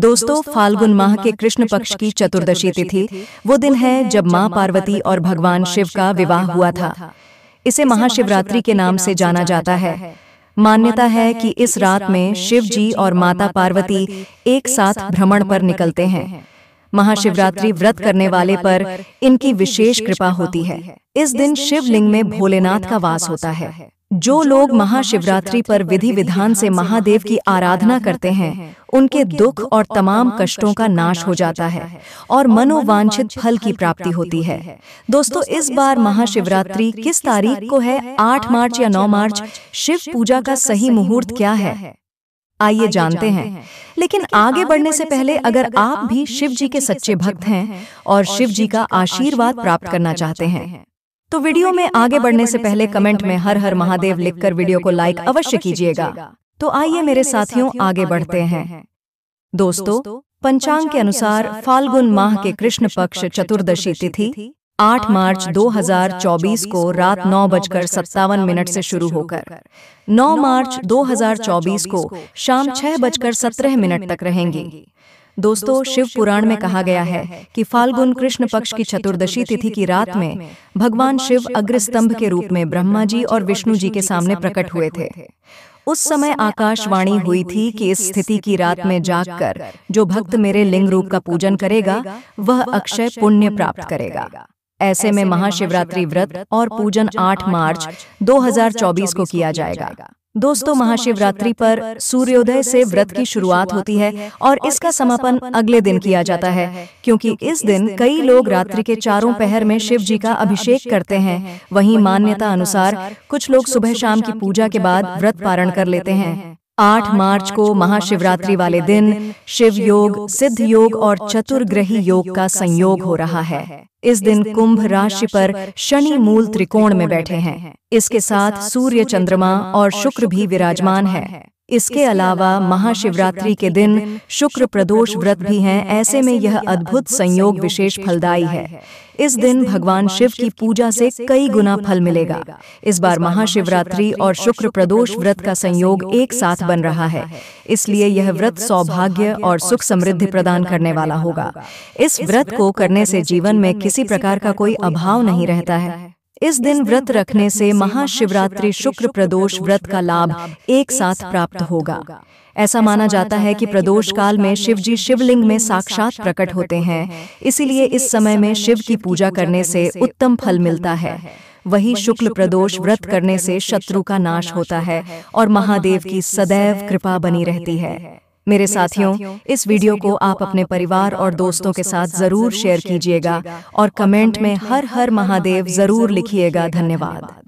दोस्तों फाल्गुन माह के कृष्ण पक्ष की चतुर्दशी तिथि वो दिन है जब माँ पार्वती और भगवान शिव का विवाह हुआ था इसे महाशिवरात्रि के नाम से जाना जाता है मान्यता है कि इस रात में शिव जी और माता पार्वती एक साथ भ्रमण पर निकलते हैं महाशिवरात्रि व्रत करने वाले पर इनकी विशेष कृपा होती है इस दिन शिवलिंग में भोलेनाथ का वास होता है जो लोग महाशिवरात्रि पर विधि विधान से महादेव की आराधना करते हैं उनके दुख और तमाम कष्टों का नाश हो जाता है और मनोवांछित फल की प्राप्ति होती है दोस्तों इस बार महाशिवरात्रि किस तारीख को है आठ मार्च या नौ मार्च शिव पूजा का सही मुहूर्त क्या है आइए जानते हैं लेकिन आगे बढ़ने से पहले अगर आप भी शिव जी के सच्चे भक्त हैं और शिव जी का आशीर्वाद प्राप्त करना चाहते हैं तो वीडियो में आगे बढ़ने से पहले कमेंट में हर हर महादेव लिखकर वीडियो को लाइक अवश्य कीजिएगा तो आइए मेरे साथियों आगे बढ़ते हैं दोस्तों पंचांग के अनुसार फाल्गुन माह के कृष्ण पक्ष चतुर्दशी तिथि 8 मार्च 2024 को रात नौ बजकर सत्तावन मिनट से शुरू होकर 9 मार्च 2024 को शाम छह बजकर सत्रह मिनट तक रहेंगी दोस्तों शिव पुराण में कहा गया है कि फाल्गुन कृष्ण पक्ष की चतुर्दशी तिथि की रात में भगवान शिव अग्रस्तंभ के रूप में ब्रह्मा जी और विष्णु जी के सामने प्रकट हुए थे उस समय आकाशवाणी हुई थी कि इस स्थिति की रात में जागकर जो भक्त मेरे लिंग रूप का पूजन करेगा वह अक्षय पुण्य प्राप्त करेगा ऐसे में महाशिवरात्रि व्रत और पूजन 8 मार्च 2024 को किया जाएगा दोस्तों महाशिवरात्रि पर सूर्योदय से व्रत की शुरुआत होती है और इसका समापन अगले दिन किया जाता है क्योंकि इस दिन कई लोग रात्रि के चारों पहर में शिव जी का अभिषेक करते हैं वहीं मान्यता अनुसार कुछ लोग सुबह शाम की पूजा के बाद व्रत पारण कर लेते हैं आठ मार्च को महाशिवरात्रि वाले दिन शिव योग सिद्ध योग और चतुर्ग्रही योग का संयोग हो रहा है इस दिन कुंभ राशि पर शनि मूल त्रिकोण में बैठे हैं इसके साथ सूर्य चंद्रमा और शुक्र भी विराजमान है इसके अलावा महाशिवरात्रि के दिन शुक्र प्रदोष व्रत भी हैं ऐसे में यह अद्भुत संयोग विशेष फलदायी है इस दिन भगवान शिव की पूजा से कई गुना फल मिलेगा इस बार महाशिवरात्रि और शुक्र प्रदोष व्रत का संयोग एक साथ बन रहा है इसलिए यह व्रत सौभाग्य और सुख समृद्धि प्रदान करने वाला होगा इस व्रत को करने से जीवन में किसी प्रकार का कोई अभाव नहीं रहता है इस दिन व्रत रखने से महाशिवरात्रि शुक्र प्रदोष व्रत का लाभ एक साथ प्राप्त होगा ऐसा माना जाता है कि प्रदोष काल में शिवजी शिवलिंग में साक्षात प्रकट होते हैं इसीलिए इस समय में शिव की पूजा करने से उत्तम फल मिलता है वही शुक्ल प्रदोष व्रत करने से शत्रु का नाश होता है और महादेव की सदैव कृपा बनी रहती है मेरे साथियों इस वीडियो को आप अपने परिवार और दोस्तों के साथ ज़रूर शेयर कीजिएगा और कमेंट में हर हर महादेव ज़रूर लिखिएगा धन्यवाद